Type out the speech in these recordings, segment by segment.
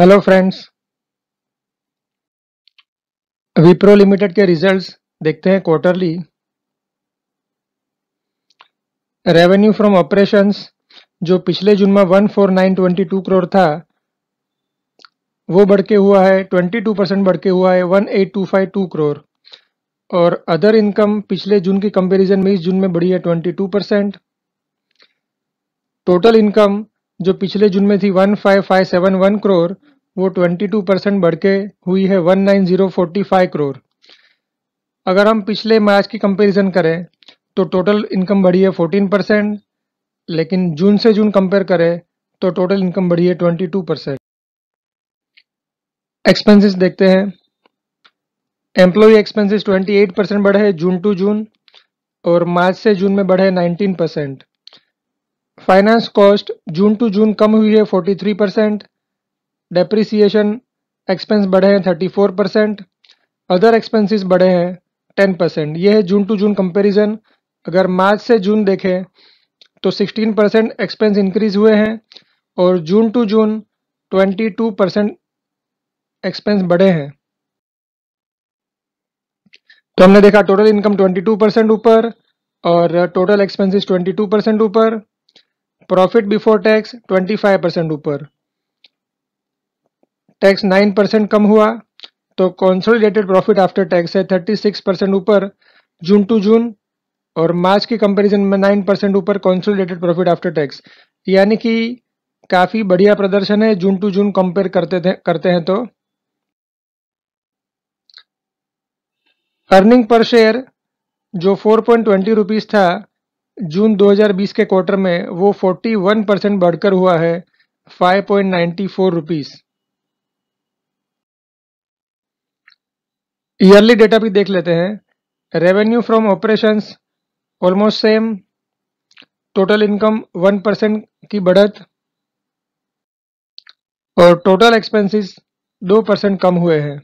hello friends Wipro limited के results देखते हैं क्वार्टरली रेवेन्यू फ्रॉम ऑपरेशंस जो पिछले जून में 14922 करोड़ था वो बढ़ के हुआ है 22 परसेंट बढ़ के हुआ है 18252 करोड़ और अदर इनकम पिछले जून की कंपैरिजन में इस जून में बढ़ी है 22 परसेंट टोटल इनकम जो पिछले में थी 15571 करोर वो 22 परसेंट बढ़ के हुई है 19045 करोर अगर हम पिछले मार्च की कंपैरिजन करें तो टोटल इनकम बढ़ी है 14 परसेंट लेकिन जून से जून कंपेयर करें तो टोटल इनकम बढ़ी है 22 परसेंट एक्सपेंसेस देखते हैं एम्प्लॉय एक्सपेंसेस 28 परसेंट बढ़े हैं जून टू जून और मार्च से जून में बढ़े nineteen percent finance cost June to June कम हुई है 43 परसेंट डेप्रिसिएशन एक्सपेंस बढ़े हैं 34 परसेंट अदर एक्सपेंसेस बढ़े हैं 10 परसेंट ये है जून टू जून कंपैरिजन अगर मार्च से जून देखें तो 16 परसेंट एक्सपेंस इंक्रीज हुए हैं और June to June 22 percent expense बढ़े हैं तो हमने देखा टोटल इनकम 22 परसेंट ऊपर और टोटल एक्सपेंसिस 22 परसेंट ऊपर प्रॉफिट बिफोर टैक्स 25 परसेंट ऊपर टैक्स 9 परसेंट कम हुआ तो कॉन्सोलिडेटेड प्रॉफिट आफ्टर टैक्स है 36 परसेंट ऊपर जून टू जून और मार्च के कंपैरिजन में 9 परसेंट ऊपर कॉन्सोलिडेटेड प्रॉफिट आफ्टर टैक्स यानी कि काफ़ी बढ़िया प्रदर्शन है जून टू जून कंपेयर करते थे करते हैं तो अर्निंग पर शेयर जो फोर पॉइंट ट्वेंटी रुपीज़ था जून 2020 के क्वार्टर में वो 41 परसेंट बढ़कर हुआ है 5.94 रुपीज ईयरली डेटा भी देख लेते हैं revenue from operations almost same total income 1 percent की बढ़त और टोटल एक्सपेंसेस 2 परसेंट कम हुए हैं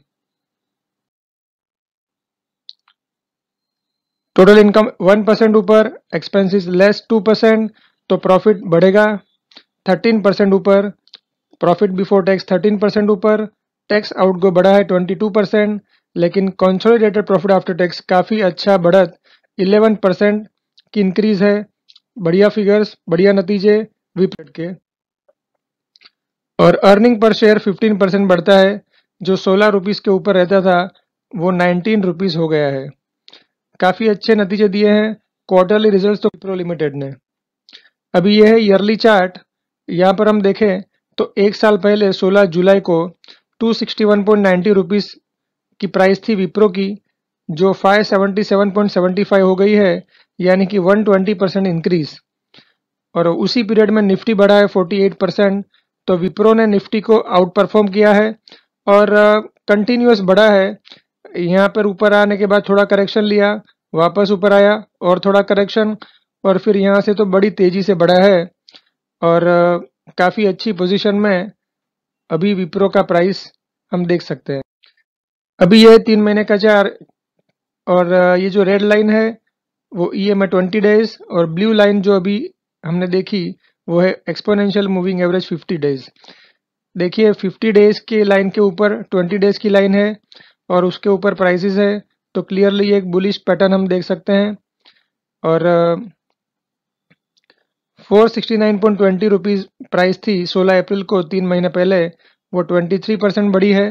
टोटल इनकम वन परसेंट ऊपर एक्सपेंसेस लेस टू परसेंट तो प्रॉफिट बढ़ेगा थर्टीन परसेंट ऊपर profit before tax thirteen percent ऊपर टैक्स आउटगो बढ़ा है ट्वेंटी टू परसेंट लेकिन कंसोलिडेटेड प्रॉफिट आफ्टर टैक्स काफ़ी अच्छा बढ़त इलेवन परसेंट की इंक्रीज है बढ़िया फिगर्स बढ़िया नतीजे विपट के और earning per share fifteen percent बढ़ता है जो सोलह रुपीज़ के ऊपर रहता था वो नाइनटीन रुपीज़ हो गया है काफ़ी अच्छे नतीजे दिए हैं क्वार्टरली रिजल्ट्स तो विप्रो लिमिटेड ने अभी यह है ईयरली चार्ट यहाँ पर हम देखें तो एक साल पहले 16 जुलाई को 261.90 रुपीस की प्राइस थी विप्रो की जो 577.75 हो गई है यानी कि 120 परसेंट इंक्रीज और उसी पीरियड में निफ्टी बढ़ा है 48 परसेंट तो विप्रो ने निफ्टी को आउट परफॉर्म किया है और कंटिन्यूस uh, बढ़ा है यहाँ पर ऊपर आने के बाद थोड़ा करेक्शन लिया वापस ऊपर आया और थोड़ा करेक्शन और फिर यहाँ से तो बड़ी तेज़ी से बढ़ा है और काफ़ी अच्छी पोजीशन में अभी विप्रो का प्राइस हम देख सकते हैं अभी यह तीन महीने का चार और ये जो रेड लाइन है वो ई एम है ट्वेंटी डेज और ब्लू लाइन जो अभी हमने देखी वो है exponential moving average fifty days देखिए फिफ्टी डेज के लाइन के ऊपर ट्वेंटी डेज की लाइन है और उसके ऊपर प्राइसेस है तो क्लियरली एक बुलिश पैटर्न हम देख सकते हैं और four sixty nine point twenty rupees price थी सोलह अप्रैल को तीन महीने पहले वो ट्वेंटी थ्री परसेंट बढ़ी है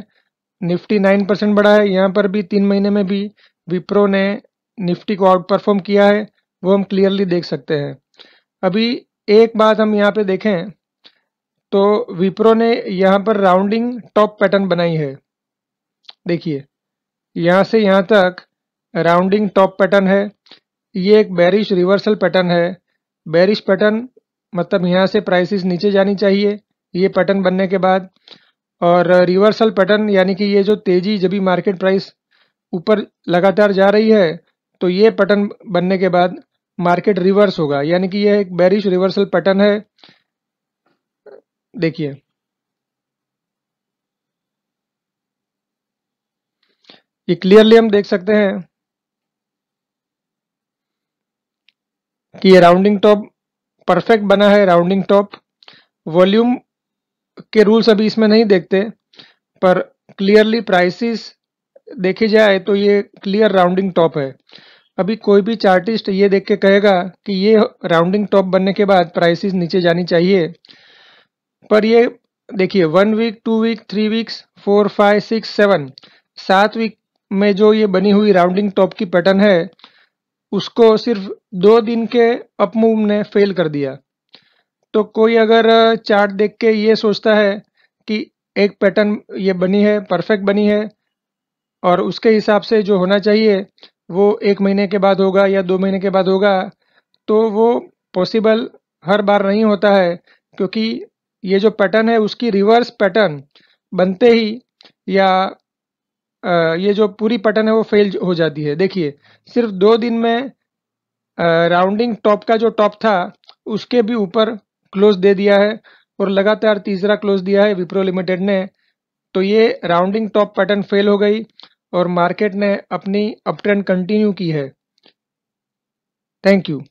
निफ्टी नाइन परसेंट बढ़ा है यहाँ पर भी तीन महीने में भी विप्रो ने निफ्टी को आउट परफॉर्म किया है वो हम क्लियरली देख सकते हैं अभी एक बात हम यहाँ पे देखें तो विप्रो ने यहाँ पर राउंडिंग टॉप पैटर्न बनाई है देखिए यहाँ से यहाँ तक राउंडिंग टॉप पैटर्न है ये एक बैरिश रिवर्सल पैटर्न है बैरिश पैटर्न मतलब यहाँ से प्राइसेस नीचे जानी चाहिए ये पैटर्न बनने के बाद और रिवर्सल पैटर्न यानी कि ये जो तेज़ी जब भी मार्केट प्राइस ऊपर लगातार जा रही है तो ये पैटर्न बनने के बाद मार्केट रिवर्स होगा यानी कि यह एक बैरिश रिवर्सल पैटर्न है देखिए ये क्लियरली हम देख सकते हैं कि ये राउंडिंग टॉप परफेक्ट बना है राउंडिंग टॉप वॉल्यूम के रूल्स अभी इसमें नहीं देखते पर क्लियरली प्राइसेस देखे जाए तो ये क्लियर राउंडिंग टॉप है अभी कोई भी चार्टिस्ट ये देख के कहेगा कि ये राउंडिंग टॉप बनने के बाद प्राइसेस नीचे जानी चाहिए पर ये देखिए one week two week three weeks four five six seven सात वीक में जो ये बनी हुई राउंडिंग टॉप की पैटर्न है उसको सिर्फ दो दिन के अपमूव ने फेल कर दिया तो कोई अगर चार्ट देख के ये सोचता है कि एक पैटर्न ये बनी है परफेक्ट बनी है और उसके हिसाब से जो होना चाहिए वो एक महीने के बाद होगा या दो महीने के बाद होगा तो वो पॉसिबल हर बार नहीं होता है क्योंकि ये जो पैटर्न है उसकी रिवर्स पैटर्न बनते ही या ये जो पूरी पटन है वो फेल हो जाती है देखिए सिर्फ दो दिन में राउंडिंग टॉप का जो टॉप था उसके भी ऊपर क्लोज दे दिया है और लगातार तीसरा क्लोज दिया है विप्रो लिमिटेड ने तो ये राउंडिंग टॉप पैटर्न फेल हो गई और मार्केट ने अपनी अप ट्रेंड कंटिन्यू की है थैंक यू